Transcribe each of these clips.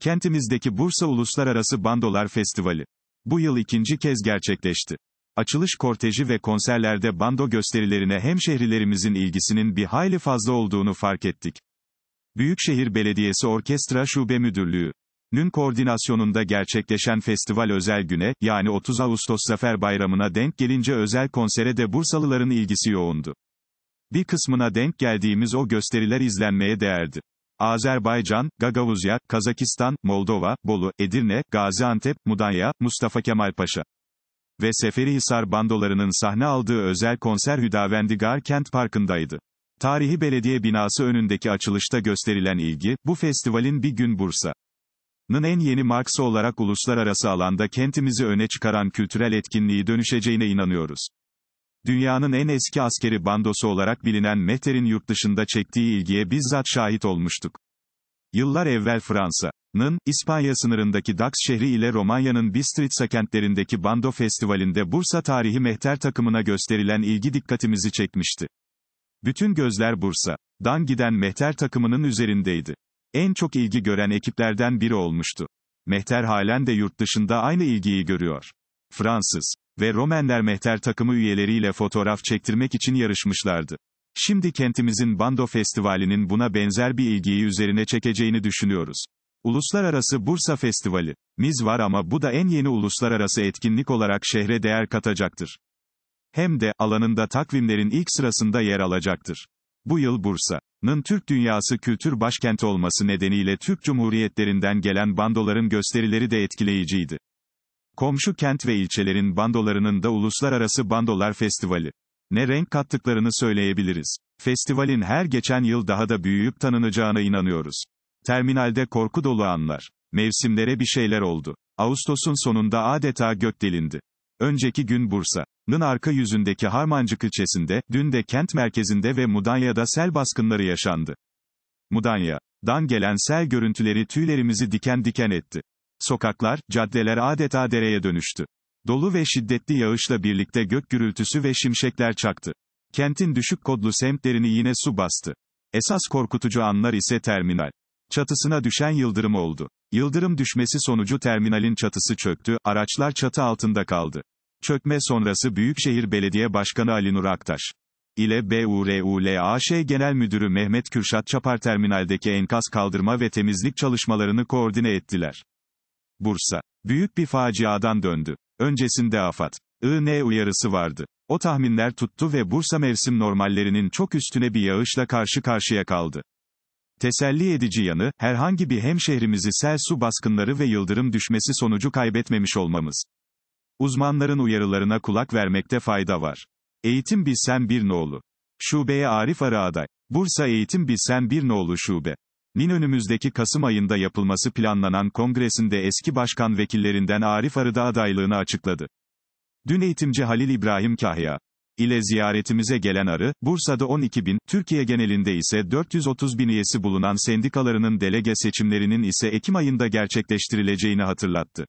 Kentimizdeki Bursa Uluslararası Bandolar Festivali. Bu yıl ikinci kez gerçekleşti. Açılış korteji ve konserlerde bando gösterilerine hemşehrilerimizin ilgisinin bir hayli fazla olduğunu fark ettik. Büyükşehir Belediyesi Orkestra Şube Müdürlüğü Nün koordinasyonunda gerçekleşen festival özel güne, yani 30 Ağustos Zafer Bayramı'na denk gelince özel konsere de Bursalıların ilgisi yoğundu. Bir kısmına denk geldiğimiz o gösteriler izlenmeye değerdi. Azerbaycan, Gagavuzya, Kazakistan, Moldova, Bolu, Edirne, Gaziantep, Mudanya, Mustafa Kemal Paşa ve Seferihisar bandolarının sahne aldığı özel konser Hüdavendigar Kent Parkı'ndaydı. Tarihi belediye binası önündeki açılışta gösterilen ilgi, bu festivalin bir gün Bursa'nın en yeni markası olarak uluslararası alanda kentimizi öne çıkaran kültürel etkinliği dönüşeceğine inanıyoruz. Dünyanın en eski askeri bandosu olarak bilinen Mehter'in yurt dışında çektiği ilgiye bizzat şahit olmuştuk. Yıllar evvel Fransa'nın, İspanya sınırındaki Dax şehri ile Romanya'nın Bistritsa kentlerindeki Bando Festivali'nde Bursa tarihi mehter takımına gösterilen ilgi dikkatimizi çekmişti. Bütün gözler Bursa. Dan giden mehter takımının üzerindeydi. En çok ilgi gören ekiplerden biri olmuştu. Mehter halen de yurt dışında aynı ilgiyi görüyor. Fransız ve Romenler mehter takımı üyeleriyle fotoğraf çektirmek için yarışmışlardı. Şimdi kentimizin Bando Festivali'nin buna benzer bir ilgiyi üzerine çekeceğini düşünüyoruz. Uluslararası Bursa Festivali. Miz var ama bu da en yeni uluslararası etkinlik olarak şehre değer katacaktır. Hem de, alanında takvimlerin ilk sırasında yer alacaktır. Bu yıl Bursa'nın Türk Dünyası Kültür Başkenti olması nedeniyle Türk Cumhuriyetlerinden gelen bandoların gösterileri de etkileyiciydi. Komşu kent ve ilçelerin bandolarının da Uluslararası Bandolar Festivali. Ne renk kattıklarını söyleyebiliriz. Festivalin her geçen yıl daha da büyüyüp tanınacağına inanıyoruz. Terminalde korku dolu anlar. Mevsimlere bir şeyler oldu. Ağustos'un sonunda adeta gök delindi. Önceki gün Bursa'nın arka yüzündeki Harmancık ilçesinde, dün de kent merkezinde ve Mudanya'da sel baskınları yaşandı. Mudanya'dan gelen sel görüntüleri tüylerimizi diken diken etti. Sokaklar, caddeler adeta dereye dönüştü. Dolu ve şiddetli yağışla birlikte gök gürültüsü ve şimşekler çaktı. Kentin düşük kodlu semtlerini yine su bastı. Esas korkutucu anlar ise terminal. Çatısına düşen yıldırım oldu. Yıldırım düşmesi sonucu terminalin çatısı çöktü, araçlar çatı altında kaldı. Çökme sonrası Büyükşehir Belediye Başkanı Ali Nur Aktaş ile BURULAŞ Genel Müdürü Mehmet Kürşat Çapar terminaldeki enkaz kaldırma ve temizlik çalışmalarını koordine ettiler. Bursa. Büyük bir faciadan döndü. Öncesinde AFAD. IN e uyarısı vardı. O tahminler tuttu ve Bursa mevsim normallerinin çok üstüne bir yağışla karşı karşıya kaldı. Teselli edici yanı, herhangi bir hemşehrimizi sel su baskınları ve yıldırım düşmesi sonucu kaybetmemiş olmamız. Uzmanların uyarılarına kulak vermekte fayda var. Eğitim Bilsen Birnoğlu. Şubeye Arif Ara Bursa Eğitim Bilsen Birnoğlu Şube. Nin önümüzdeki Kasım ayında yapılması planlanan kongresinde eski başkan vekillerinden Arif Arıda adaylığını açıkladı. Dün eğitimci Halil İbrahim Kahya ile ziyaretimize gelen Arı, Bursa'da 12 bin, Türkiye genelinde ise 430 bin üyesi bulunan sendikalarının delege seçimlerinin ise Ekim ayında gerçekleştirileceğini hatırlattı.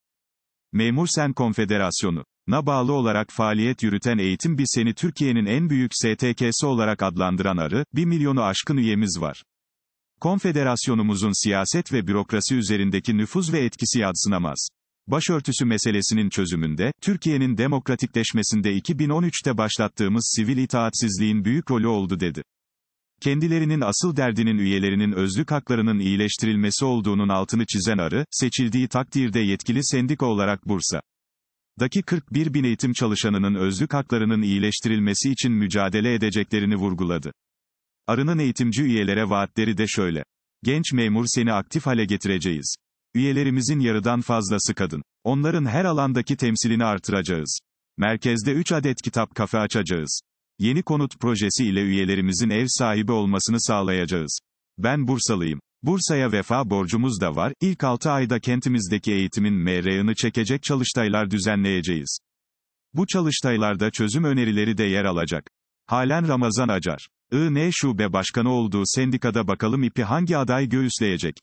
Memur Sen Konfederasyonu na bağlı olarak faaliyet yürüten Eğitim bir seni Türkiye'nin en büyük STK'si olarak adlandıran Arı, 1 milyonu aşkın üyemiz var konfederasyonumuzun siyaset ve bürokrasi üzerindeki nüfuz ve etkisi yadsınamaz. Başörtüsü meselesinin çözümünde, Türkiye'nin demokratikleşmesinde 2013'te başlattığımız sivil itaatsizliğin büyük rolü oldu dedi. Kendilerinin asıl derdinin üyelerinin özlük haklarının iyileştirilmesi olduğunun altını çizen Arı, seçildiği takdirde yetkili sendika olarak Bursa. Daki 41 bin eğitim çalışanının özlük haklarının iyileştirilmesi için mücadele edeceklerini vurguladı. Arı'nın eğitimci üyelere vaatleri de şöyle. Genç memur seni aktif hale getireceğiz. Üyelerimizin yarıdan fazlası kadın. Onların her alandaki temsilini artıracağız. Merkezde 3 adet kitap kafe açacağız. Yeni konut projesi ile üyelerimizin ev sahibi olmasını sağlayacağız. Ben Bursalıyım. Bursa'ya vefa borcumuz da var, İlk 6 ayda kentimizdeki eğitimin MR'ını çekecek çalıştaylar düzenleyeceğiz. Bu çalıştaylarda çözüm önerileri de yer alacak. Halen Ramazan Acar IN Şube Başkanı olduğu sendikada bakalım ipi hangi aday göğüsleyecek?